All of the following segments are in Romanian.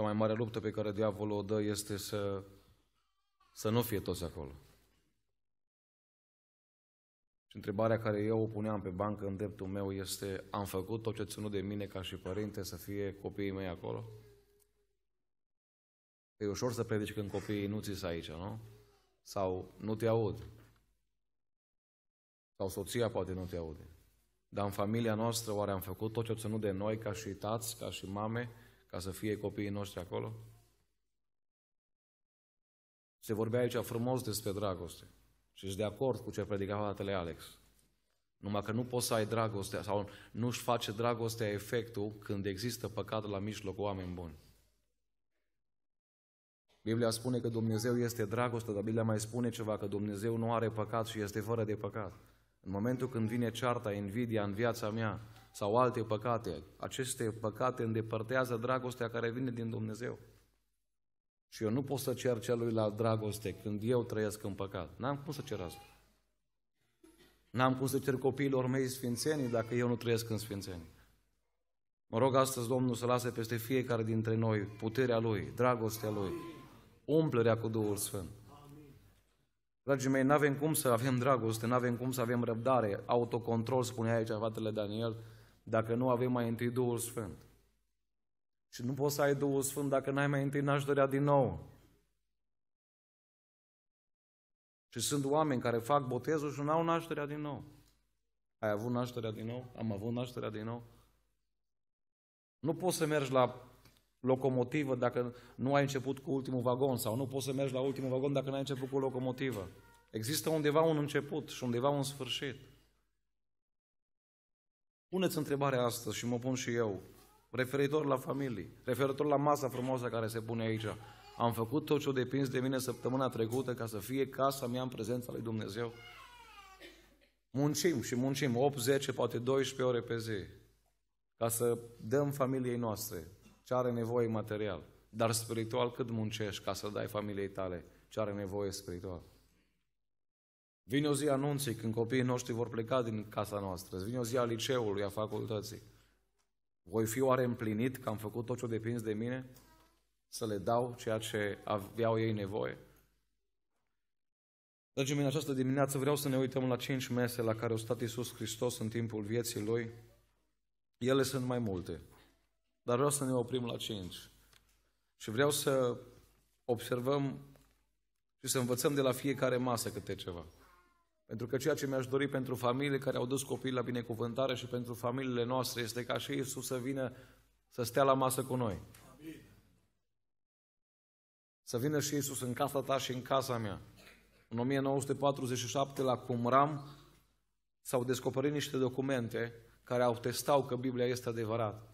Cea mai mare luptă pe care diavolul o dă este să, să nu fie toți acolo. Și întrebarea care eu o puneam pe bancă în dreptul meu este, am făcut tot ce ținut de mine ca și părinte să fie copiii mei acolo? E ușor să predici când copiii nu ți aici, nu? Sau nu te aud. Sau soția poate nu te aude. Dar în familia noastră, oare am făcut tot ce ținut de noi ca și tați, ca și mame, ca să fie copiii noștri acolo? Se vorbea aici frumos despre dragoste și ești de acord cu ce predica fratele Alex. Numai că nu poți să ai dragoste sau nu-și face dragostea efectul când există păcat la mijloc cu oameni buni. Biblia spune că Dumnezeu este dragoste, dar Biblia mai spune ceva, că Dumnezeu nu are păcat și este fără de păcat. În momentul când vine cearta, invidia în viața mea, sau alte păcate. Aceste păcate îndepărtează dragostea care vine din Dumnezeu. Și eu nu pot să cer celui la dragoste când eu trăiesc în păcat. N-am cum să cer asta. N-am cum să cer copiilor mei sfințenii dacă eu nu trăiesc în sfințenii. Mă rog astăzi Domnul să lase peste fiecare dintre noi puterea Lui, dragostea Lui, umplerea cu Duhul Sfânt. Dragii mei, nu avem cum să avem dragoste, nu avem cum să avem răbdare, autocontrol, spunea aici fratele Daniel, dacă nu avem mai întâi Duhul Sfânt. Și nu poți să ai Duhul Sfânt dacă n-ai mai întâi nașterea din nou. Și sunt oameni care fac botezul și nu au nașterea din nou. Ai avut nașterea din nou? Am avut nașterea din nou? Nu poți să mergi la locomotivă dacă nu ai început cu ultimul vagon sau nu poți să mergi la ultimul vagon dacă nu ai început cu locomotivă. Există undeva un început și undeva un sfârșit. Puneți întrebarea astăzi și mă pun și eu, referitor la familie, referitor la masa frumoasă care se pune aici. Am făcut tot ce-o depins de mine săptămâna trecută ca să fie casa mea în prezența lui Dumnezeu. Muncim și muncim 8, 10, poate 12 ore pe zi ca să dăm familiei noastre ce are nevoie material, dar spiritual cât muncești ca să dai familiei tale ce are nevoie spiritual. Vine o zi a anunții când copiii noștri vor pleca din casa noastră. Vine o zi a liceului, a facultății. Voi fi oare împlinit că am făcut tot ce depinde de mine? Să le dau ceea ce aveau ei nevoie? Dragii mei, în această dimineață vreau să ne uităm la cinci mese la care a stat Iisus Hristos în timpul vieții Lui. Ele sunt mai multe, dar vreau să ne oprim la cinci. Și vreau să observăm și să învățăm de la fiecare masă câte ceva. Pentru că ceea ce mi-aș dori pentru familiile care au dus copiii la binecuvântare și pentru familiile noastre este ca și Iisus să vină să stea la masă cu noi. Amin. Să vină și Iisus în casa ta și în casa mea. În 1947 la Cumram, s-au descoperit niște documente care au testat că Biblia este adevărată.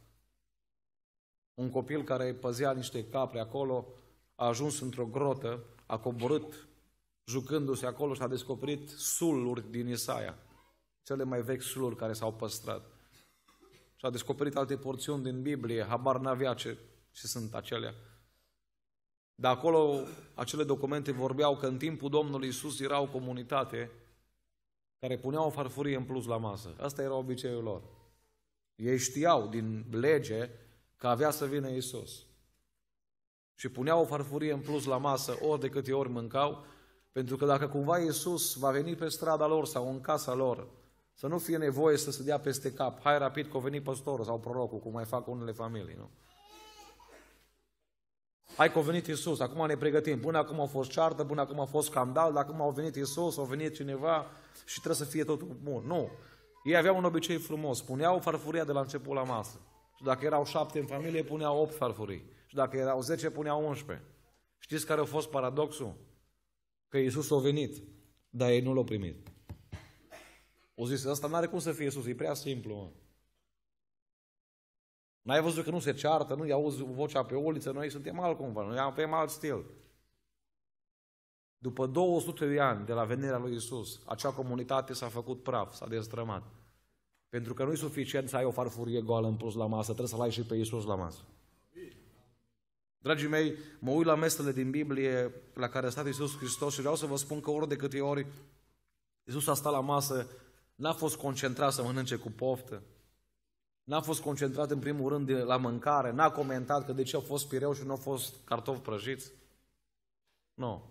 Un copil care păzea niște capre acolo a ajuns într-o grotă, a coborât jucându-se acolo și a descoperit suluri din Isaia, cele mai vechi suluri care s-au păstrat. Și a descoperit alte porțiuni din Biblie, habar n-avea ce, ce sunt acelea. Dar acolo acele documente vorbeau că în timpul Domnului Isus era o comunitate care punea o farfurie în plus la masă. Asta era obiceiul lor. Ei știau din lege că avea să vină Isus. Și puneau o farfurie în plus la masă ori de câte ori mâncau pentru că dacă cumva Iisus va veni pe strada lor sau în casa lor, să nu fie nevoie să se dea peste cap, hai rapid că a venit păstorul sau prorocul, cum mai fac unele familii, nu? Hai că a venit Iisus, acum ne pregătim. Până acum a fost ceartă, până acum a fost scandal, dacă acum a venit Iisus, a venit cineva și trebuie să fie totul bun. Nu. Ei aveau un obicei frumos. Puneau farfuria de la început la masă. Și dacă erau șapte în familie, puneau opt farfurii. Și dacă erau zece, puneau unșpe. Știți care a fost paradoxul? că Iisus a venit, dar ei nu l-au primit. O zis, asta nu are cum să fie Iisus, e prea simplu, mă. N-ai văzut că nu se ceartă, nu-i auzi vocea pe uliță, noi suntem altcumva, noi avem alt stil. După 200 de ani de la venirea lui Isus, acea comunitate s-a făcut praf, s-a destrămat. Pentru că nu e suficient să ai o farfurie goală în plus la masă, trebuie să-L ai și pe Isus la masă. Dragii mei, mă uit la mesele din Biblie la care a stat Iisus Hristos și vreau să vă spun că ori de câte ori Iisus a stat la masă, n-a fost concentrat să mănânce cu poftă, n-a fost concentrat în primul rând la mâncare, n-a comentat că de ce a fost pireu și nu a fost cartofi prăjiți. Nu.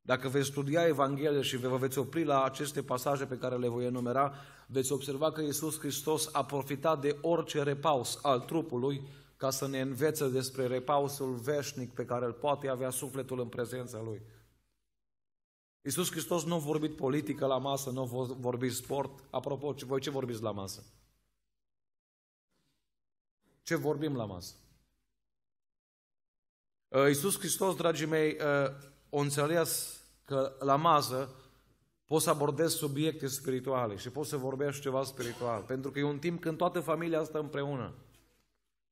Dacă veți studia Evanghelia și vă veți opri la aceste pasaje pe care le voi enumera, veți observa că Iisus Hristos a profitat de orice repaus al trupului ca să ne învețe despre repausul veșnic pe care îl poate avea sufletul în prezența Lui. Iisus Hristos nu a vorbit politică la masă, nu a vorbit sport. Apropo, voi ce vorbiți la masă? Ce vorbim la masă? Uh, Iisus Hristos, dragii mei, o uh, înțeles că la masă poți să abordezi subiecte spirituale și poți să vorbești ceva spiritual. Pentru că e un timp când toată familia asta împreună.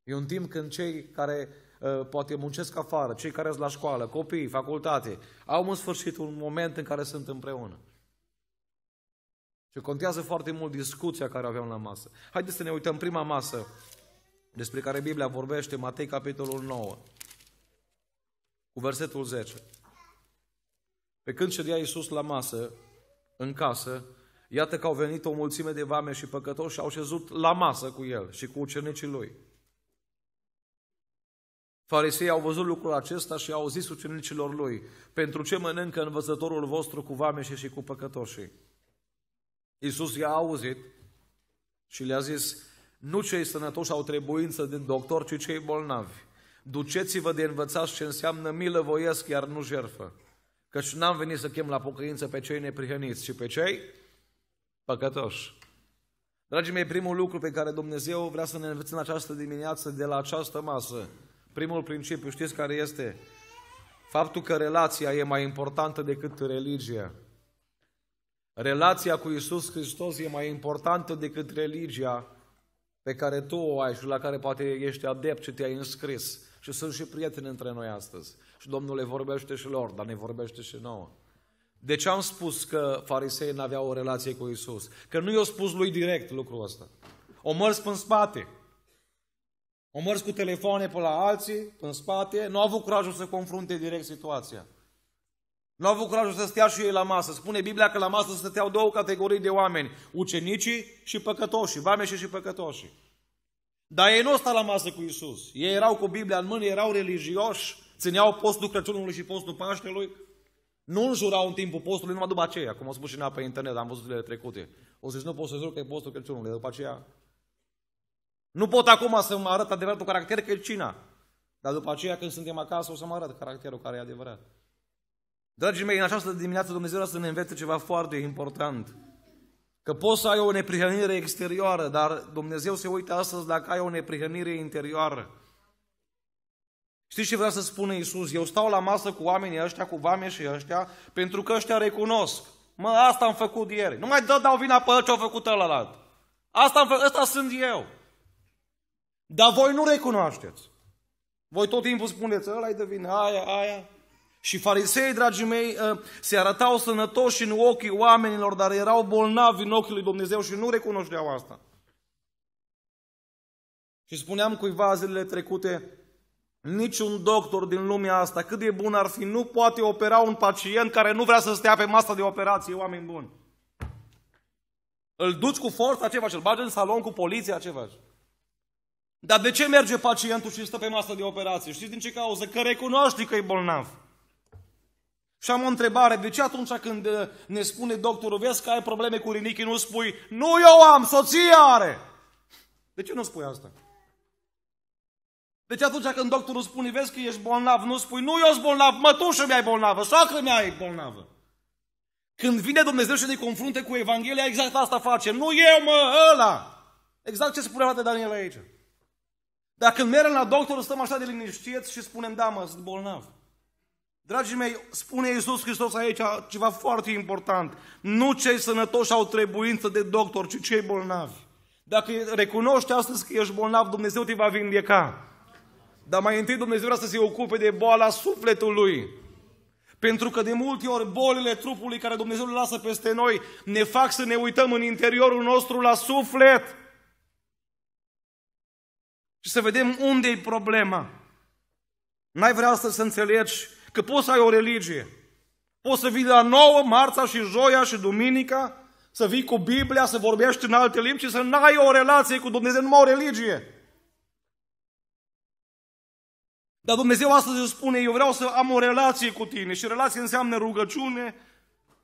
E un timp când cei care uh, poate muncesc afară, cei care sunt la școală, copii, facultate, au în sfârșit un moment în care sunt împreună. Și contează foarte mult discuția care aveam la masă. Haideți să ne uităm prima masă despre care Biblia vorbește, Matei capitolul 9, cu versetul 10. Pe când ședea Iisus la masă, în casă, iată că au venit o mulțime de vame și păcătoși și au șezut la masă cu el și cu ucenicii lui. Farisei au văzut lucrul acesta și au zis ucenicilor lui, pentru ce mănâncă învățătorul vostru cu vameșii și cu păcătoșii? Iisus i-a auzit și le-a zis, nu cei sănătoși au trebuință din doctor, ci cei bolnavi. Duceți-vă de învățați ce înseamnă milă voiesc, iar nu jerfă. Căci n-am venit să chem la pocăință pe cei neprihăniți, ci pe cei păcătoși. Dragii mei, primul lucru pe care Dumnezeu vrea să ne învețe în această dimineață de la această masă Primul principiu, știți care este? Faptul că relația e mai importantă decât religia. Relația cu Isus Hristos e mai importantă decât religia pe care tu o ai și la care poate ești adept și te-ai înscris. Și sunt și prieteni între noi astăzi. Și Domnul le vorbește și lor, dar ne vorbește și nouă. De ce am spus că fariseii n-aveau o relație cu Isus? Că nu i-au spus lui direct lucrul ăsta. O mărs în spate. O mers cu telefoane pe la alții, în spate, nu au avut curajul să confrunte direct situația. Nu au avut curajul să stea și ei la masă. Spune Biblia că la masă stăteau două categorii de oameni, ucenicii și păcătoși, vameșii și păcătoși. Dar ei nu stau la masă cu Isus. Ei erau cu Biblia în mână, erau religioși, țineau postul Crăciunului și postul Paștelui. Nu înjurau în timpul postului, numai după aceea, cum au spus și pe internet, am văzut zilele trecute. O zis, nu pot să jur că e postul Crăciunului, după aceea nu pot acum să mă arăt adevăratul caracter că e cina. Dar după aceea când suntem acasă o să mă arăt caracterul care e adevărat. Dragii mei, în această dimineață Dumnezeu să ne învețe ceva foarte important. Că poți să ai o neprihănire exterioară, dar Dumnezeu se uită astăzi dacă ai o neprihănire interioară. Știți ce vrea să spună Iisus? Eu stau la masă cu oamenii ăștia, cu vame și ăștia, pentru că ăștia recunosc. Mă, asta am făcut ieri. Nu mai dă, dau vina pe ce a făcut ălălalt. Asta am făcut, ăsta sunt eu. Dar voi nu recunoașteți. Voi tot timpul spuneți, ăla-i de vină, aia, aia. Și farisei, dragii mei, ă, se arătau sănătoși în ochii oamenilor, dar erau bolnavi în ochii lui Dumnezeu și nu recunoșteau asta. Și spuneam cuiva zilele trecute, niciun doctor din lumea asta, cât de bun ar fi, nu poate opera un pacient care nu vrea să stea pe masa de operație, oameni buni. Îl duci cu forța, ce faci? Îl bagi în salon cu poliția, ce faci? Dar de ce merge pacientul și stă pe masă de operație? Știți din ce cauză? Că recunoaște că e bolnav. Și am o întrebare, de ce atunci când uh, ne spune doctorul, vezi că ai probleme cu rinichii, nu spui, nu eu am, soția are. De ce nu spui asta? De ce atunci când doctorul spune, vezi că ești bolnav, nu spui, nu eu sunt bolnav, mătușă mea e bolnavă, soacră mea e bolnavă. Când vine Dumnezeu și ne confrunte cu Evanghelia, exact asta face. Nu eu, mă, ăla. Exact ce spunea de Daniel aici. Dar când mergem la doctor, stăm așa de liniștiți și spunem, da, mă, sunt bolnav. Dragii mei, spune Iisus Hristos aici ceva foarte important. Nu cei sănătoși au trebuință de doctor, ci cei bolnavi. Dacă recunoști astăzi că ești bolnav, Dumnezeu te va vindeca. Dar mai întâi Dumnezeu vrea să se ocupe de boala sufletului. Pentru că de multe ori bolile trupului care Dumnezeu le lasă peste noi ne fac să ne uităm în interiorul nostru la suflet și să vedem unde e problema. N-ai vrea să, să înțelegi că poți să ai o religie. Poți să vii la nouă, marța și joia și duminica, să vii cu Biblia, să vorbești în alte limbi și să n-ai o relație cu Dumnezeu, numai o religie. Dar Dumnezeu astăzi îți spune, eu vreau să am o relație cu tine și relație înseamnă rugăciune,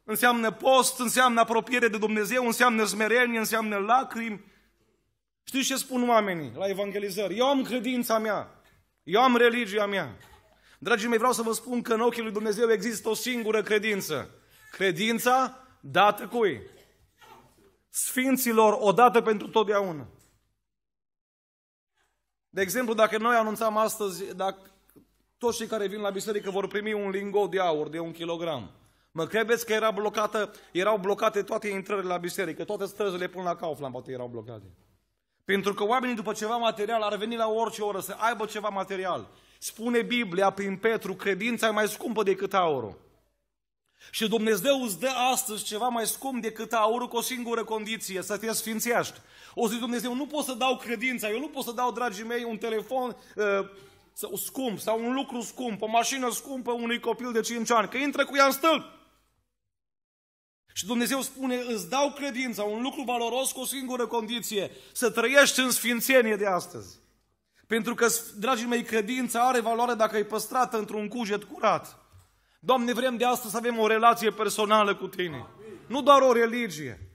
înseamnă post, înseamnă apropiere de Dumnezeu, înseamnă smerenie, înseamnă lacrimi, Știți ce spun oamenii la evangelizări? Eu am credința mea, eu am religia mea. Dragii mei, vreau să vă spun că în ochii lui Dumnezeu există o singură credință. Credința dată cui? Sfinților, odată pentru totdeauna. De exemplu, dacă noi anunțam astăzi, dacă toți cei care vin la biserică vor primi un lingot de aur de un kilogram, mă credeți că era blocată, erau blocate toate intrările la biserică, toate străzile până la Kaufland poate erau blocate. Pentru că oamenii după ceva material ar veni la orice oră să aibă ceva material. Spune Biblia prin Petru, credința e mai scumpă decât aurul. Și Dumnezeu îți dă astăzi ceva mai scump decât aurul cu o singură condiție, să te sfințești. O zi Dumnezeu, nu pot să dau credința, eu nu pot să dau, dragii mei, un telefon uh, scump sau un lucru scump, o mașină scumpă unui copil de 5 ani, că intră cu ea în stâlp. Și Dumnezeu spune, îți dau credința, un lucru valoros cu o singură condiție, să trăiești în sfințenie de astăzi. Pentru că, dragii mei, credința are valoare dacă e păstrată într-un cuget curat. Doamne, vrem de astăzi să avem o relație personală cu Tine. Amin. Nu doar o religie.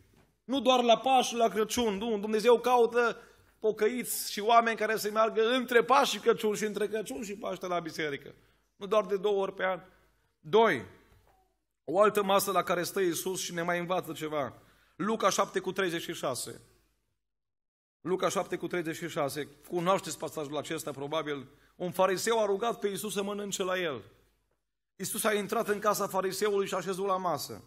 Nu doar la Paști la Crăciun. Nu, Dumnezeu caută pocăiți și oameni care să meargă între Paști și Crăciun și între Crăciun și Paște la biserică. Nu doar de două ori pe an. Doi, o altă masă la care stă Iisus și ne mai învață ceva. Luca 7 cu 36. Luca 7 cu 36. Cunoașteți pasajul acesta, probabil. Un fariseu a rugat pe Iisus să mănânce la el. Iisus a intrat în casa fariseului și a așezut la masă.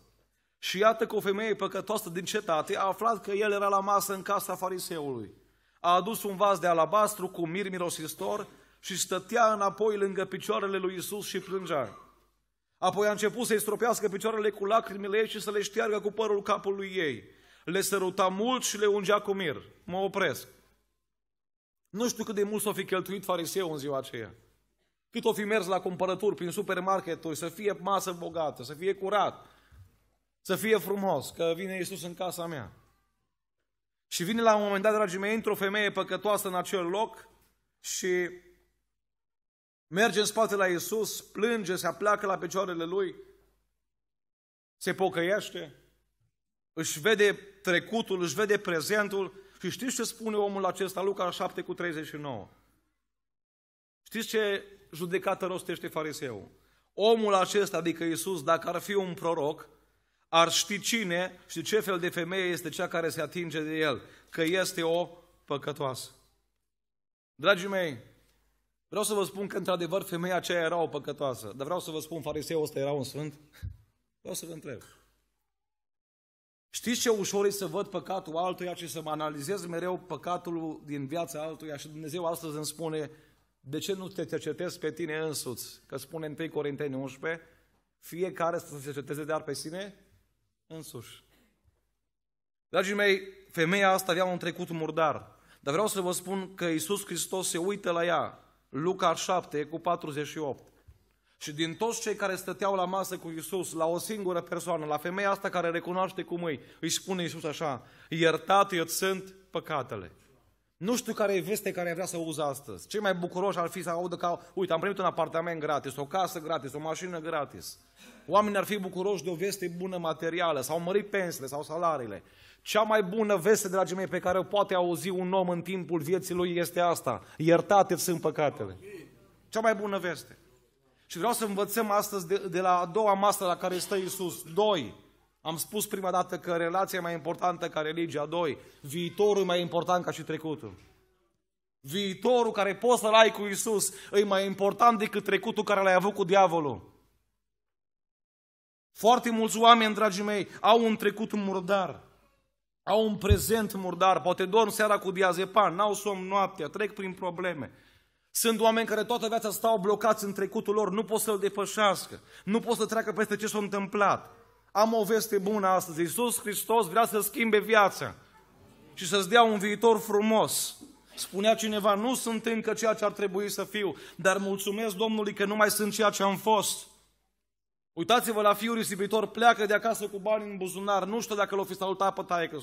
Și iată că o femeie păcătoasă din cetate a aflat că el era la masă în casa fariseului. A adus un vas de alabastru cu mir mirosistor și stătea înapoi lângă picioarele lui Iisus și plângea. Apoi a început să-i stropească picioarele cu lacrimile ei și să le șteargă cu părul capului ei. Le săruta mult și le ungea cu mir. Mă opresc. Nu știu cât de mult s-o fi cheltuit fariseu în ziua aceea. Cât o fi mers la cumpărături prin supermarketuri, să fie masă bogată, să fie curat, să fie frumos, că vine Iisus în casa mea. Și vine la un moment dat, dragii mei, într-o femeie păcătoasă în acel loc și merge în spate la Iisus, plânge, se apleacă la picioarele Lui, se pocăiește, își vede trecutul, își vede prezentul și știți ce spune omul acesta, Luca 7 cu 39? Știți ce judecată rostește fariseul? Omul acesta, adică Iisus, dacă ar fi un proroc, ar ști cine și ce fel de femeie este cea care se atinge de el, că este o păcătoasă. Dragii mei, Vreau să vă spun că, într-adevăr, femeia aceea era o păcătoasă. Dar vreau să vă spun, fariseul ăsta era un sfânt? Vreau să vă întreb. Știți ce ușor e să văd păcatul altuia și să mă analizez mereu păcatul din viața altuia și Dumnezeu astăzi îmi spune de ce nu te cercetezi pe tine însuți? Că spune 1 Corinteni 11, fiecare să se cerceteze de ar pe sine însuși. Dragii mei, femeia asta avea un trecut murdar, dar vreau să vă spun că Isus Hristos se uită la ea Luca 7 cu 48. Și din toți cei care stăteau la masă cu Iisus, la o singură persoană, la femeia asta care recunoaște cum îi, îi spune Iisus așa, iertat eu sunt păcatele. Nu știu care e veste care vrea să auzi astăzi. Cei mai bucuroși ar fi să audă că, uite, am primit un apartament gratis, o casă gratis, o mașină gratis. Oamenii ar fi bucuroși de o veste bună materială, s-au mărit pensiile sau salariile. Cea mai bună veste, dragii mei, pe care o poate auzi un om în timpul vieții lui este asta. Iertate sunt păcatele. Cea mai bună veste. Și vreau să învățăm astăzi de, de la a doua masă la care stă Iisus. Doi. Am spus prima dată că relația e mai importantă ca religia. Doi. Viitorul e mai important ca și trecutul. Viitorul care poți să-l ai cu Isus e mai important decât trecutul care l-ai avut cu diavolul. Foarte mulți oameni, dragii mei, au un trecut murdar au un prezent murdar, poate dorm seara cu diazepan, n-au somn noaptea, trec prin probleme. Sunt oameni care toată viața stau blocați în trecutul lor, nu pot să-l depășească, nu pot să treacă peste ce s-a întâmplat. Am o veste bună astăzi, Iisus Hristos vrea să schimbe viața și să-ți dea un viitor frumos. Spunea cineva, nu sunt încă ceea ce ar trebui să fiu, dar mulțumesc Domnului că nu mai sunt ceea ce am fost. Uitați-vă la fiul risipitor, pleacă de acasă cu bani în buzunar, nu știu dacă l-o fi salutat pe taie că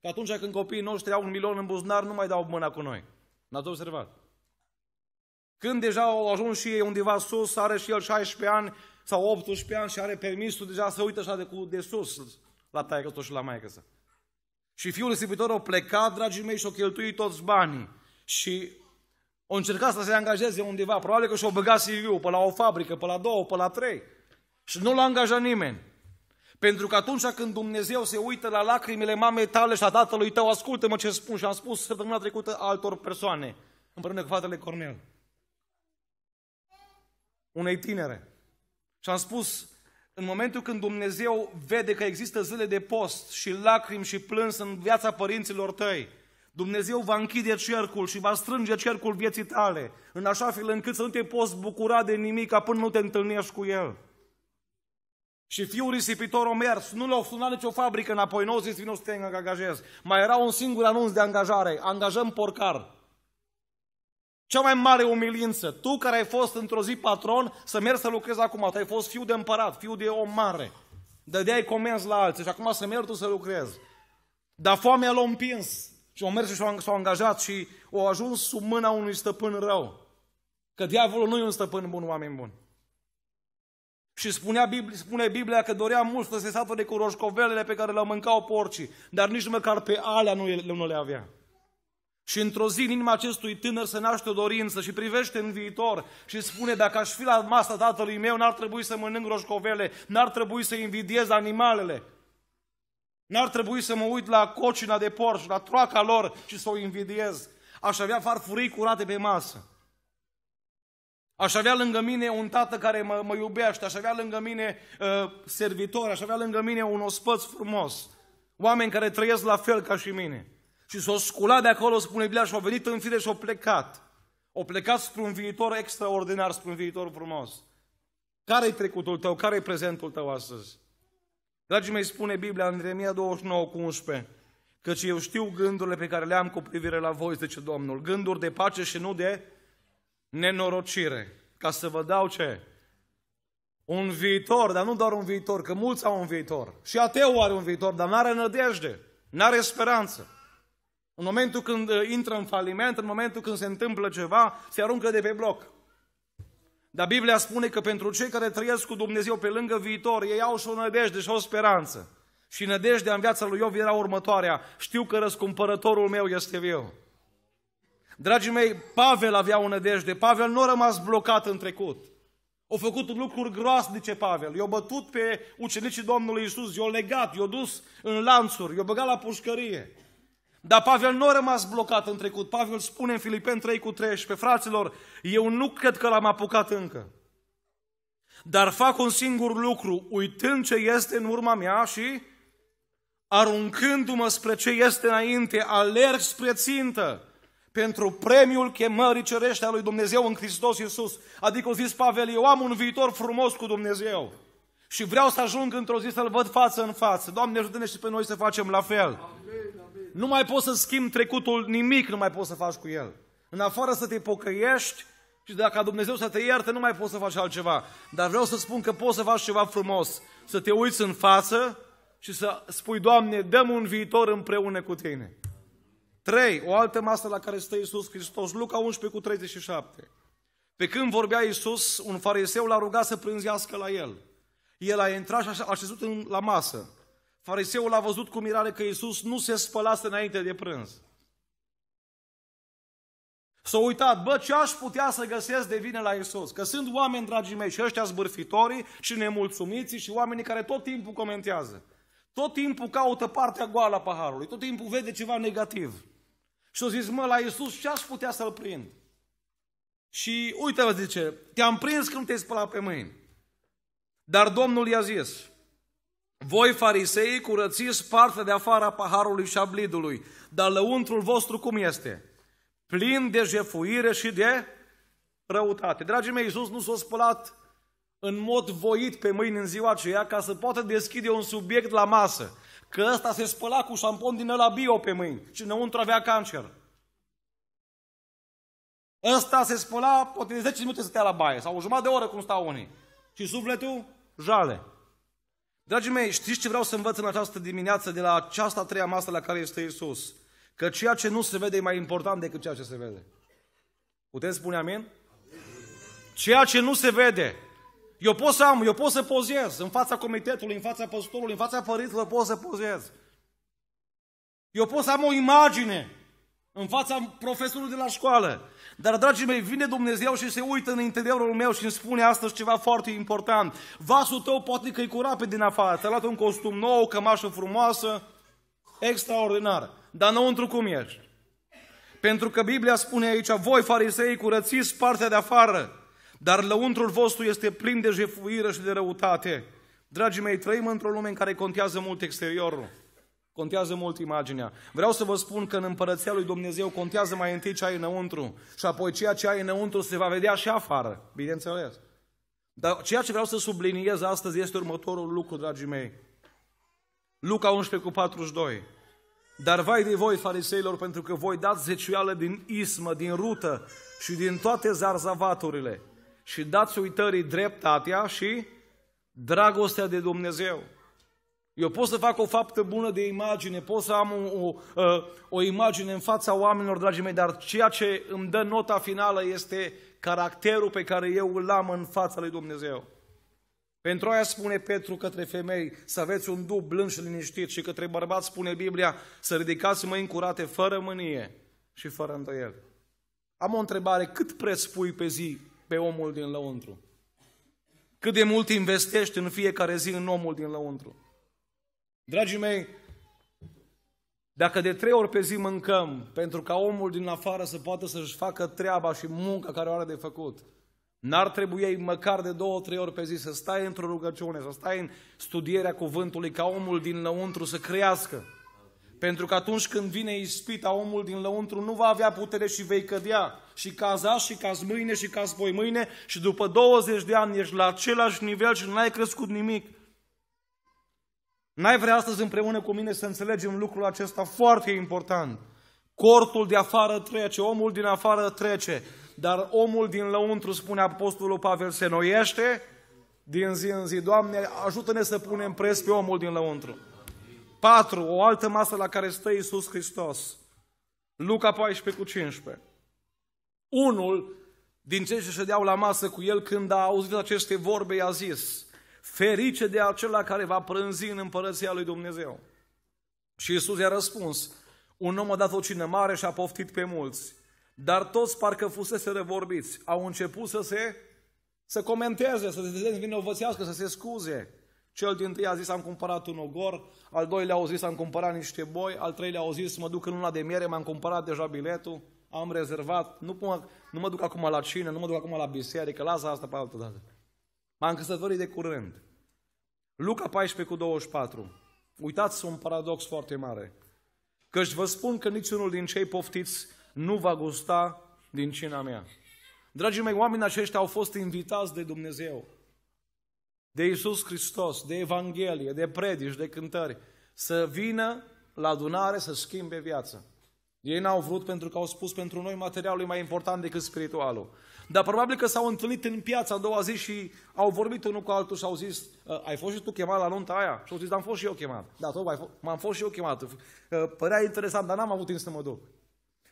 Că atunci când copiii noștri au un milion în buzunar, nu mai dau mâna cu noi. N-ați observat? Când deja au ajuns și ei undeva sus, are și el 16 ani sau 18 ani și are permisul, deja să uită așa de, cu, de sus la taie taică și la maică -sa. Și fiul risipitor a plecat, dragii mei, și-o cheltuit toți banii. Și o încercat să se angajeze undeva. Probabil că și-o băgat CV-ul pe la o fabrică, pe la două, pe la trei. Și nu l-a angajat nimeni. Pentru că atunci când Dumnezeu se uită la lacrimile mamei tale și a tatălui tău, ascultă-mă ce spun și am spus săptămâna trecută altor persoane, împreună cu fratele Cornel, unei tinere. Și am spus, în momentul când Dumnezeu vede că există zile de post și lacrimi și plâns în viața părinților tăi, Dumnezeu va închide cercul și va strânge cercul vieții tale, în așa fel încât să nu te poți bucura de nimic până nu te întâlnești cu El. Și fiul risipitor o mers, nu le-au sunat nicio fabrică înapoi, nu au zis, vino să te angajezi. Mai era un singur anunț de angajare, angajăm porcar. Cea mai mare umilință, tu care ai fost într-o zi patron, să mergi să lucrezi acum, tu ai fost fiul de împărat, fiul de om mare. Dădeai comenzi la alții și acum să mergi tu să lucrezi. Dar foamea l-a împins și o mers și s au angajat și au ajuns sub mâna unui stăpân rău. Că diavolul nu e un stăpân bun, oameni buni. Și spunea Biblia, spune Biblia că dorea mult să se sature cu roșcovelele pe care le mâncau porcii, dar nici măcar pe alea nu, nu le avea. Și într-o zi în inima acestui tânăr se naște o dorință și privește în viitor și spune, dacă aș fi la masă tatălui meu, n-ar trebui să mănânc roșcovele, n-ar trebui să invidiez animalele, n-ar trebui să mă uit la cocina de porci, la troaca lor și să o invidiez. Aș avea farfurii curate pe masă. Aș avea lângă mine un tată care mă, mă iubește, aș avea lângă mine uh, servitor, aș avea lângă mine un ospăț frumos. Oameni care trăiesc la fel ca și mine. Și s-o sculat de acolo, spune Biblia, și-au venit în fire și-au plecat. O plecat spre un viitor extraordinar, spre un viitor frumos. Care-i trecutul tău? Care-i prezentul tău astăzi? Dragii mei, spune Biblia în Ieremia 29 cu 11, căci eu știu gândurile pe care le am cu privire la voi, zice Domnul, gânduri de pace și nu de nenorocire, ca să vă dau ce? Un viitor, dar nu doar un viitor, că mulți au un viitor. Și ateu are un viitor, dar nu are nădejde, nu are speranță. În momentul când uh, intră în faliment, în momentul când se întâmplă ceva, se aruncă de pe bloc. Dar Biblia spune că pentru cei care trăiesc cu Dumnezeu pe lângă viitor, ei au și o nădejde și o speranță. Și nădejdea în viața lui Iov era următoarea. Știu că răscumpărătorul meu este viu. Dragii mei, Pavel avea o nădejde. Pavel nu a rămas blocat în trecut. Au făcut lucruri groasnice Pavel. I-a bătut pe ucenicii Domnului Isus, i-a legat, i-a dus în lanțuri, i-a băgat la pușcărie. Dar Pavel nu a rămas blocat în trecut. Pavel spune în Filipen 3 cu 13, fraților, eu nu cred că l-am apucat încă. Dar fac un singur lucru, uitând ce este în urma mea și aruncându-mă spre ce este înainte, alerg spre țintă pentru premiul chemării cerește a lui Dumnezeu în Hristos Iisus. Adică o zis Pavel, eu am un viitor frumos cu Dumnezeu. Și vreau să ajung într-o zi să-L văd față în față. Doamne, ajută-ne și pe noi să facem la fel. Amen, amen. Nu mai poți să schimbi trecutul, nimic nu mai poți să faci cu el. În afară să te pocăiești și dacă Dumnezeu să te ierte, nu mai poți să faci altceva. Dar vreau să spun că poți să faci ceva frumos. Să te uiți în față și să spui, Doamne, dăm un viitor împreună cu Tine. 3. O altă masă la care stă Iisus Hristos, Luca 11 cu 37. Pe când vorbea Iisus, un fariseu l-a rugat să prânzească la el. El a intrat și a așezut la masă. Fariseul a văzut cu mirare că Iisus nu se spălase înainte de prânz. S-a uitat, bă, ce aș putea să găsesc de vine la Iisus? Că sunt oameni, dragii mei, și ăștia zbârfitorii și nemulțumiți și oamenii care tot timpul comentează. Tot timpul caută partea goală a paharului, tot timpul vede ceva negativ. Și o zis, mă, la Iisus ce aș putea să-L prind? Și uite, zice, te-am prins când te-ai spălat pe mâini. Dar Domnul i-a zis, voi farisei curățiți partea de afara paharului și a blidului, dar lăuntrul vostru cum este? Plin de jefuire și de răutate. Dragii mei, Iisus nu s-a spălat în mod voit pe mâini în ziua aceea ca să poată deschide un subiect la masă că ăsta se spăla cu șampon din ăla bio pe mâini și înăuntru avea cancer. Ăsta se spăla poate de 10 minute să stea la baie sau o jumătate de oră cum stau unii. Și sufletul, jale. Dragii mei, știți ce vreau să învăț în această dimineață de la aceasta a treia masă la care este Isus? Că ceea ce nu se vede e mai important decât ceea ce se vede. Puteți spune amin? Ceea ce nu se vede eu pot să am, eu pot să pozez în fața comitetului, în fața păstorului, în fața părinților, pot să pozez. Eu pot să am o imagine în fața profesorului de la școală. Dar, dragii mei, vine Dumnezeu și se uită în interiorul meu și îmi spune astăzi ceva foarte important. Vasul tău poate că e curat pe din afară. Ți-a luat un costum nou, o cămașă frumoasă, extraordinar. Dar înăuntru cum ești? Pentru că Biblia spune aici, voi farisei curățiți partea de afară, dar lăuntrul vostru este plin de jefuire și de răutate. Dragii mei, trăim într-o lume în care contează mult exteriorul. Contează mult imaginea. Vreau să vă spun că în împărăția lui Dumnezeu contează mai întâi ce ai înăuntru și apoi ceea ce ai înăuntru se va vedea și afară, bineînțeles. Dar ceea ce vreau să subliniez astăzi este următorul lucru, dragii mei. Luca 11 cu 42. Dar vai de voi, fariseilor, pentru că voi dați zeciuială din ismă, din rută și din toate zarzavaturile și dați uitării dreptatea și dragostea de Dumnezeu. Eu pot să fac o faptă bună de imagine, pot să am o, o, ă, o imagine în fața oamenilor, dragii mei, dar ceea ce îmi dă nota finală este caracterul pe care eu îl am în fața lui Dumnezeu. Pentru aia spune Petru către femei să aveți un dub blând și liniștit și către bărbați spune Biblia să ridicați mâini curate fără mânie și fără îndoiel. Am o întrebare, cât preț pui pe zi pe omul din lăuntru. Cât de mult investești în fiecare zi în omul din lăuntru. Dragii mei, dacă de trei ori pe zi mâncăm pentru ca omul din afară să poată să-și facă treaba și munca care o are de făcut, N-ar trebui măcar de două, trei ori pe zi să stai într-o rugăciune, să stai în studierea cuvântului, ca omul din lăuntru să crească. Pentru că atunci când vine ispita, omul din lăuntru nu va avea putere și vei cădea. Și caza și caz mâine, și caz voi mâine, și după 20 de ani ești la același nivel și nu ai crescut nimic. N-ai vrea astăzi împreună cu mine să înțelegem lucrul acesta foarte important. Cortul de afară trece, omul din afară trece, dar omul din lăuntru, spune Apostolul Pavel, se noiește din zi în zi. Doamne, ajută-ne să punem pres pe omul din lăuntru. 4. O altă masă la care stă Iisus Hristos. Luca 14 cu 15. Unul din cei ce ședeau la masă cu el când a auzit aceste vorbe i-a zis Ferice de acela care va prânzi în împărăția lui Dumnezeu. Și Iisus i-a răspuns Un om a dat o cină mare și a poftit pe mulți. Dar toți parcă fusese revorbiți. Au început să se să comenteze, să se dezvinovățească, să se scuze. Cel din tâi a zis, am cumpărat un ogor, al doilea a zis, am cumpărat niște boi, al treilea a zis, mă duc în luna de miere, m-am cumpărat deja biletul, am rezervat, nu, mă, nu mă duc acum la cină, nu mă duc acum la biserică, lasă asta pe altă dată. M-am căsătorit de curând. Luca 14 cu 24. Uitați un paradox foarte mare. Căci vă spun că niciunul din cei poftiți nu va gusta din cina mea. Dragii mei, oamenii aceștia au fost invitați de Dumnezeu de Iisus Hristos, de Evanghelie, de predici, de cântări, să vină la adunare să schimbe viața. Ei n-au vrut pentru că au spus pentru noi materialul e mai important decât spiritualul. Dar probabil că s-au întâlnit în piața a doua zi și au vorbit unul cu altul și au zis ă, ai fost și tu chemat la nunta aia? Și au zis, am fost și eu chemat. Da, tot m-am fost și eu chemat. Ă, părea interesant, dar n-am avut timp să mă duc.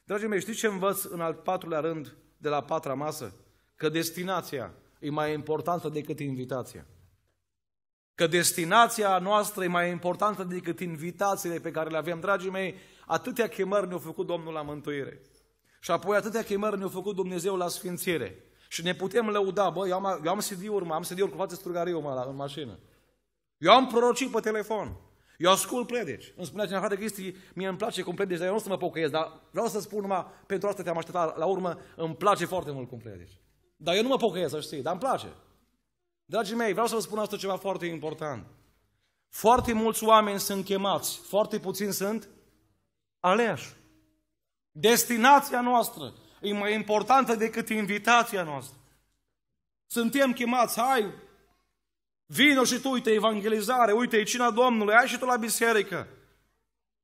Dragii mei, știți ce învăț în al patrulea rând de la patra masă? Că destinația e mai importantă decât invitația că destinația noastră e mai importantă decât invitațiile pe care le avem. Dragii mei, atâtea chemări ne-a făcut Domnul la mântuire. Și apoi atâtea chemări ne-a făcut Dumnezeu la sfințire. Și ne putem lăuda, bă, eu am, eu am CD-uri, mă, am CD-uri cu față strugariu, mă, la, în mașină. Eu am prorocit pe telefon. Eu ascult predici. Îmi spunea cineva, frate Cristi, mie îmi place cum predici, dar eu nu să mă pocăiesc, dar vreau să spun numai, pentru asta te-am așteptat la urmă, îmi place foarte mult cum predici. Dar eu nu mă pocăiesc, să știi, dar îmi place. Dragii mei, vreau să vă spun asta ceva foarte important. Foarte mulți oameni sunt chemați, foarte puțini sunt aleași. Destinația noastră e mai importantă decât invitația noastră. Suntem chemați, hai, vino și tu, uite, evangelizare, uite, e cina Domnului, hai și tu la biserică.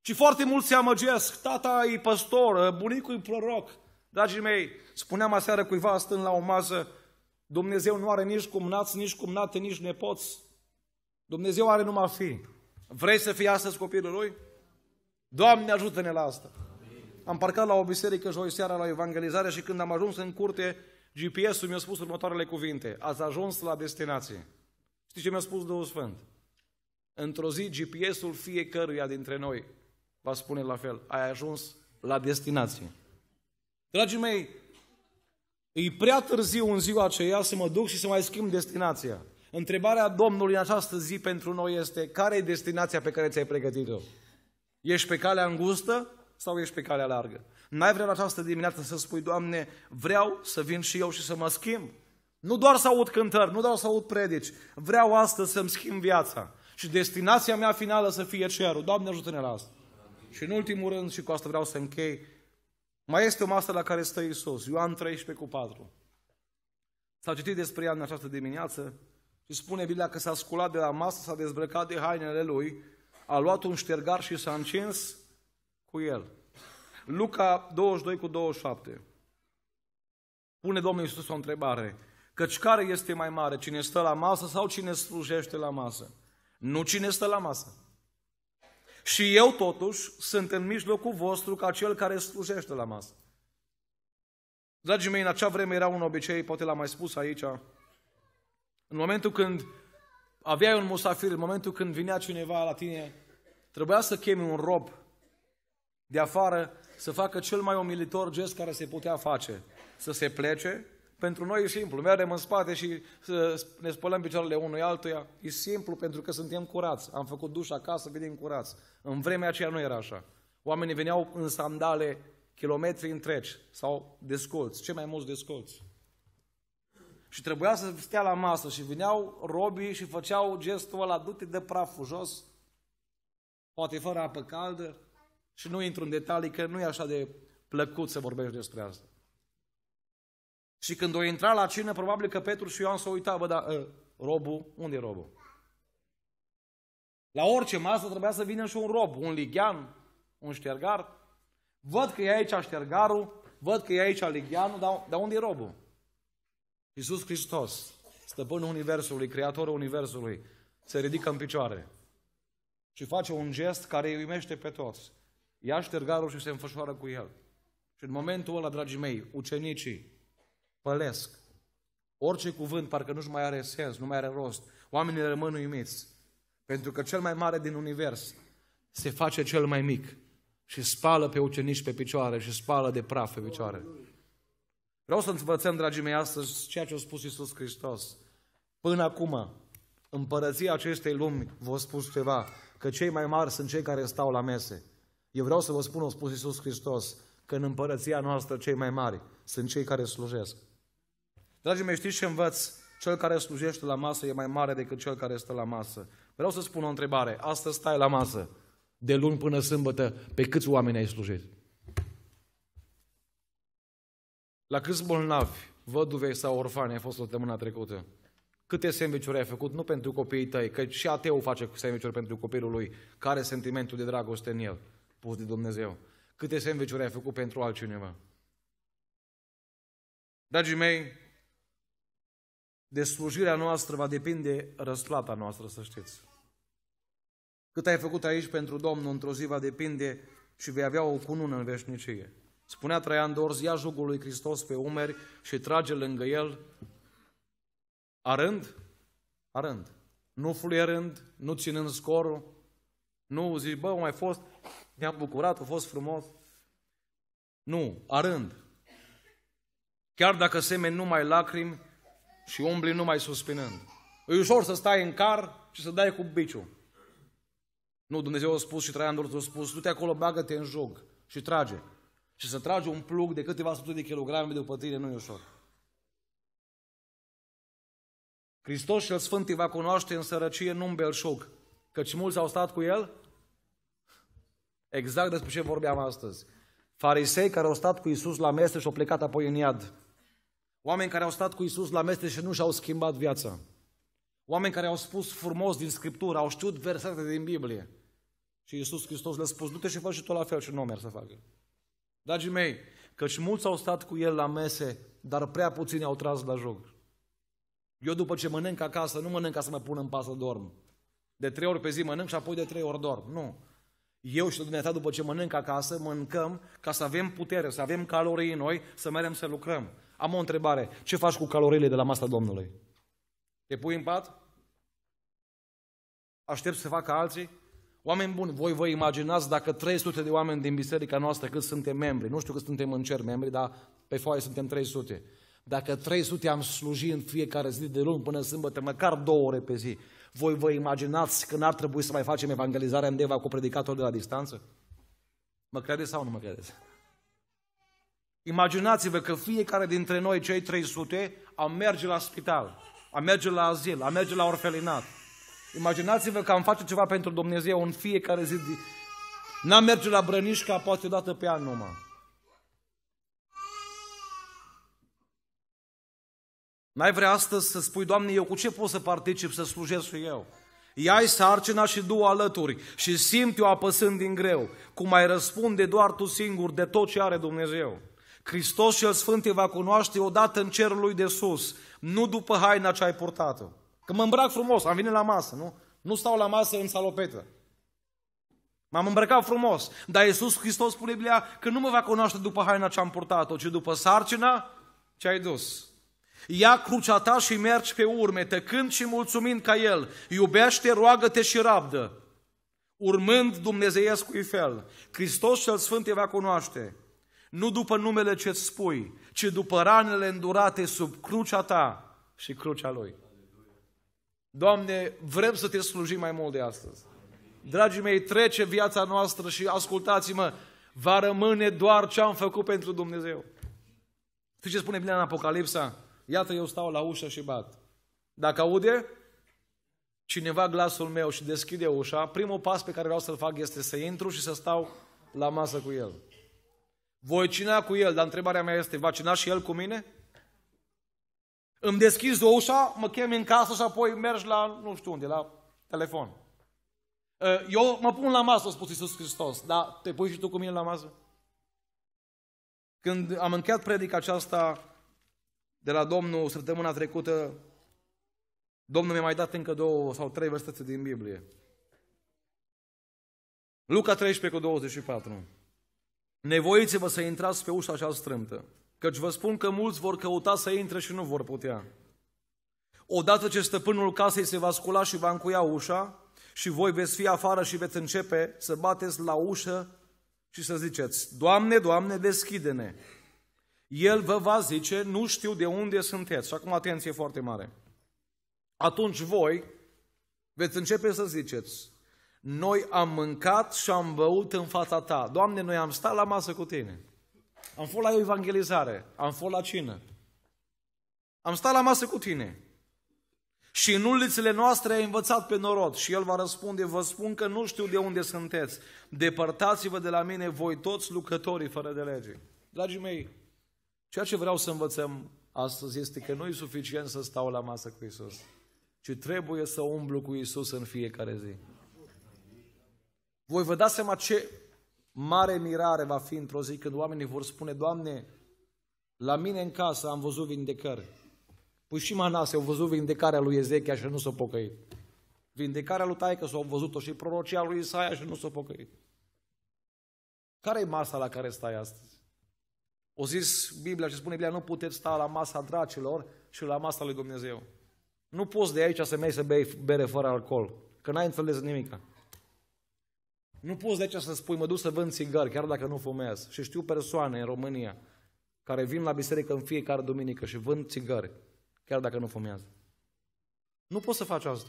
Și foarte mulți se amăgesc, tata e păstor, bunicul e proroc. Dragii mei, spuneam aseară cuiva stând la o mază, Dumnezeu nu are nici cumnați, nici cumnate, nici nepoți. Dumnezeu are numai fi. Vrei să fii astăzi copilul Lui? Doamne, ajută-ne la asta! Am parcat la o biserică joi seara la evangelizare și când am ajuns în curte, GPS-ul mi-a spus următoarele cuvinte. Ați ajuns la destinație. Știți ce mi-a spus Duhul Sfânt? Într-o zi GPS-ul fiecăruia dintre noi va spune la fel. Ai ajuns la destinație. Dragii mei, E prea târziu în ziua aceea să mă duc și să mai schimb destinația. Întrebarea Domnului în această zi pentru noi este, care e destinația pe care ți-ai pregătit-o? Ești pe calea îngustă sau ești pe calea largă? N-ai vrea în această dimineață să spui, Doamne, vreau să vin și eu și să mă schimb. Nu doar să aud cântări, nu doar să aud predici. Vreau astăzi să-mi schimb viața. Și destinația mea finală să fie cerul. Doamne, ajută-ne la asta. Și în ultimul rând, și cu asta vreau să închei, mai este o masă la care stă Iisus, Ioan 13 cu 4. S-a citit despre ea în această dimineață și spune Biblia că s-a sculat de la masă, s-a dezbrăcat de hainele lui, a luat un ștergar și s-a încins cu el. Luca 22 cu 27. Pune Domnul Iisus o întrebare. Căci care este mai mare, cine stă la masă sau cine slujește la masă? Nu cine stă la masă. Și eu totuși sunt în mijlocul vostru ca cel care slujește la masă. Dragii mei, în acea vreme era un obicei, poate l-am mai spus aici, în momentul când aveai un musafir, în momentul când vinea cineva la tine, trebuia să chemi un rob de afară să facă cel mai omilitor gest care se putea face. Să se plece, pentru noi e simplu, mergem în spate și uh, ne spălăm picioarele unui altuia. E simplu pentru că suntem curați. Am făcut duș acasă, venim curați. În vremea aceea nu era așa. Oamenii veneau în sandale kilometri întregi sau descolți, Ce mai mulți descolți. Și trebuia să stea la masă și veneau robii și făceau gestul ăla, du-te de praf jos, poate fără apă caldă, și nu intru în detalii, că nu e așa de plăcut să vorbești despre asta. Și când o intra la cină, probabil că Petru și Ioan s-au uitat, bă, dar ă, robul, unde e robul? La orice masă trebuia să vină și un rob, un lighean, un ștergar. Văd că e aici ștergarul, văd că e aici ligheanul, dar, dar unde e robul? Iisus Hristos, stăpânul Universului, creatorul Universului, se ridică în picioare și face un gest care îi uimește pe toți. Ia ștergarul și se înfășoară cu el. Și în momentul ăla, dragii mei, ucenicii pălesc. Orice cuvânt parcă nu-și mai are sens, nu mai are rost. Oamenii rămân uimiți. Pentru că cel mai mare din univers se face cel mai mic și spală pe ucenici pe picioare și spală de praf pe picioare. Vreau să învățăm, dragii mei, astăzi ceea ce a spus Iisus Hristos. Până acum, împărăția acestei lumi v-a spus ceva, că cei mai mari sunt cei care stau la mese. Eu vreau să vă spun, a spus Iisus Hristos, că în împărăția noastră cei mai mari sunt cei care slujesc. Dragii mei, știți ce învăț? Cel care slujește la masă e mai mare decât cel care stă la masă. Vreau să spun o întrebare. Astăzi stai la masă, de luni până sâmbătă, pe câți oameni ai slujit? La câți bolnavi, văduve sau orfani ai fost săptămâna trecută? Câte sandvișuri ai făcut? Nu pentru copiii tăi, că și ateu face sandvișuri pentru copilul lui, care sentimentul de dragoste în el, pus de Dumnezeu. Câte sandvișuri ai făcut pentru altcineva? Dragii mei, de slujirea noastră va depinde răsplata noastră, să știți. Cât ai făcut aici pentru Domnul, într-o zi va depinde și vei avea o cunună în veșnicie. Spunea Traian Dors, ia jugul lui Hristos pe umeri și trage lângă el, arând, arând, nu fluierând, nu ținând scorul, nu zici, bă, mai fost, ne-am bucurat, a fost frumos. Nu, arând. Chiar dacă semeni numai lacrimi, și umbli numai suspinând. E ușor să stai în car și să dai cu biciu. Nu, Dumnezeu a spus și Traian Dorț a spus, du-te acolo, bagă-te în jog și trage. Și să trage un plug de câteva sute de kilograme după tine nu e ușor. Hristos cel Sfânt îi va cunoaște în sărăcie, nu în belșug, căci mulți au stat cu el. Exact despre ce vorbeam astăzi. Farisei care au stat cu Isus la mese și au plecat apoi în iad. Oameni care au stat cu Isus la mestre și nu și-au schimbat viața. Oameni care au spus frumos din Scriptură, au știut versete din Biblie. Și Iisus Hristos le-a spus, du-te și faci și tu la fel și nu merg să facă. Dragii mei, căci mulți au stat cu el la mese, dar prea puțini au tras la joc. Eu după ce mănânc acasă, nu mănânc ca să mă pun în pasă dorm. De trei ori pe zi mănânc și apoi de trei ori dorm. Nu. Eu și dumneata după ce mănânc acasă, mâncăm ca să avem putere, să avem calorii în noi, să merem să lucrăm. Am o întrebare. Ce faci cu calorile de la masa Domnului? Te pui în pat? Aștept să facă alții? Oameni buni, voi vă imaginați dacă 300 de oameni din biserica noastră cât suntem membri, nu știu cât suntem în cer membri, dar pe foaie suntem 300. Dacă 300 am slujit în fiecare zi de luni până sâmbătă, măcar două ore pe zi, voi vă imaginați că n-ar trebui să mai facem evangelizarea în Deva cu predicatorul de la distanță? Mă credeți sau nu mă credeți? Imaginați-vă că fiecare dintre noi, cei 300, am merge la spital, am merge la azil, am merge la orfelinat. Imaginați-vă că am face ceva pentru Dumnezeu în fiecare zi. N-am merge la Brănișca poate o dată pe an numai. N-ai vrea astăzi să spui, Doamne, eu cu ce pot să particip, să slujesc eu? Ia-i sarcina și du alături și simt eu apăsând din greu, cum mai răspunde doar tu singur de tot ce are Dumnezeu. Hristos cel Sfânt te va cunoaște odată în cerul lui de sus, nu după haina ce ai purtat-o. Că mă îmbrac frumos, am venit la masă, nu? Nu stau la masă în salopetă. M-am îmbrăcat frumos, dar Iisus Hristos spune Biblia că nu mă va cunoaște după haina ce am purtat-o, ci după sarcina ce ai dus. Ia crucea ta și mergi pe urme, tăcând și mulțumind ca El. Iubește, roagă-te și rabdă. Urmând dumnezeiescui fel, Hristos cel Sfânt te va cunoaște nu după numele ce spui, ci după ranele îndurate sub crucea ta și crucea lui. Doamne, vrem să te slujim mai mult de astăzi. Dragii mei, trece viața noastră și ascultați-mă, va rămâne doar ce am făcut pentru Dumnezeu. Știți ce spune bine în Apocalipsa? Iată, eu stau la ușă și bat. Dacă aude cineva glasul meu și deschide ușa, primul pas pe care vreau să-l fac este să intru și să stau la masă cu el. Voi cina cu el, dar întrebarea mea este, va cina și el cu mine? Îmi deschizi ușa, mă chemi în casă și apoi mergi la, nu știu unde, la telefon. Ă, eu mă pun la masă, a spus Iisus Hristos, dar te pui și tu cu mine la masă? Când am încheiat predica aceasta de la Domnul săptămâna trecută, Domnul mi-a mai dat încă două sau trei versete din Biblie. Luca 13 cu 24. Nevoiți-vă să intrați pe ușa așa strâmtă, căci vă spun că mulți vor căuta să intre și nu vor putea. Odată ce stăpânul casei se va scula și va încuia ușa, și voi veți fi afară și veți începe să bateți la ușă și să ziceți, Doamne, Doamne, deschide-ne! El vă va zice, nu știu de unde sunteți. Și acum atenție foarte mare. Atunci voi veți începe să ziceți, noi am mâncat și am băut în fața Ta. Doamne, noi am stat la masă cu Tine. Am fost la evangelizare, am fost la cină. Am stat la masă cu Tine. Și în ulițele noastre ai învățat pe norod și el va răspunde, vă spun că nu știu de unde sunteți, depărtați-vă de la mine voi toți lucrătorii fără de lege. Dragii mei, ceea ce vreau să învățăm astăzi este că nu e suficient să stau la masă cu Isus, ci trebuie să umblu cu Isus în fiecare zi. Voi vă dați seama ce mare mirare va fi într-o zi când oamenii vor spune, Doamne, la mine în casă am văzut vindecare. Păi și Manase au văzut vindecarea lui Ezechia și nu s-a pocăit. Vindecarea lui Taică s-au văzut-o și prorocia lui Isaia și nu s-a pocăit. Care e masa la care stai astăzi? O zis Biblia și spune Biblia, nu puteți sta la masa dracilor și la masa lui Dumnezeu. Nu poți de aici să mergi să bei bere fără alcool, că n-ai înțeles nimica. Nu poți de aceea să spui, mă duc să vând țigări, chiar dacă nu fumează. Și știu persoane în România care vin la biserică în fiecare duminică și vând țigări, chiar dacă nu fumează. Nu poți să faci asta.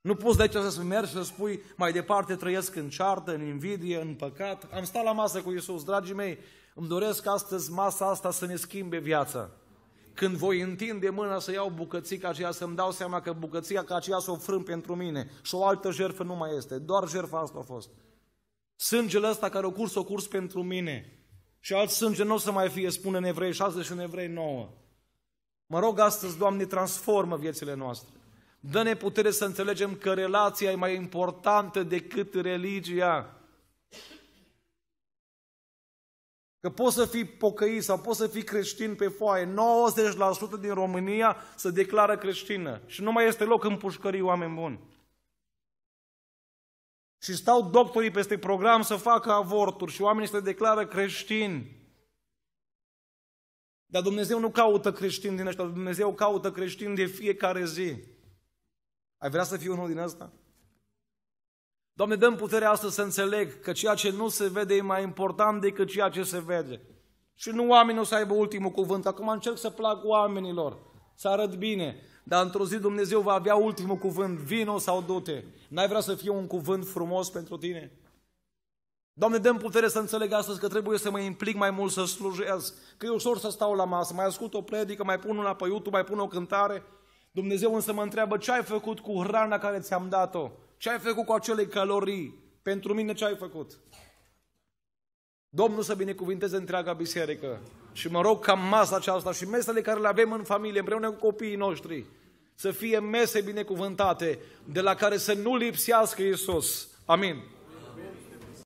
Nu poți de aceea să mergi și să spui, mai departe trăiesc în ceartă, în invidie, în păcat. Am stat la masă cu Iisus, dragii mei, îmi doresc astăzi masa asta să ne schimbe viața când voi întinde mâna să iau bucățica aceea, să-mi dau seama că bucățica ca aceea să o frâng pentru mine și o altă jertfă nu mai este, doar jertfa asta a fost. Sângele ăsta care o curs, o curs pentru mine. Și alt sânge nu o să mai fie, spune în Evrei 6 și în Evrei 9. Mă rog astăzi, Doamne, transformă viețile noastre. Dă-ne putere să înțelegem că relația e mai importantă decât religia. Că poți să fii pocăit sau poți să fii creștin pe foaie. 90% din România se declară creștină. Și nu mai este loc în pușcării oameni buni. Și stau doctorii peste program să facă avorturi și oamenii se declară creștini. Dar Dumnezeu nu caută creștini din ăștia, Dumnezeu caută creștini de fiecare zi. Ai vrea să fii unul din ăsta? Doamne, dăm puterea asta să înțeleg că ceea ce nu se vede e mai important decât ceea ce se vede. Și nu oamenii o să aibă ultimul cuvânt. Acum încerc să plac oamenilor, să arăt bine. Dar într-o zi Dumnezeu va avea ultimul cuvânt. Vino sau du-te. N-ai vrea să fie un cuvânt frumos pentru tine? Doamne, dăm putere să înțeleg astăzi că trebuie să mă implic mai mult să slujesc. Că e ușor să stau la masă, mai ascult o predică, mai pun una pe YouTube, mai pun o cântare. Dumnezeu însă mă întreabă ce ai făcut cu hrana care ți-am dat-o. Ce ai făcut cu acele calorii? Pentru mine ce ai făcut? Domnul să binecuvinteze întreaga biserică. Și mă rog ca masa aceasta și mesele care le avem în familie, împreună cu copiii noștri, să fie mese binecuvântate, de la care să nu lipsească Iisus. Amin.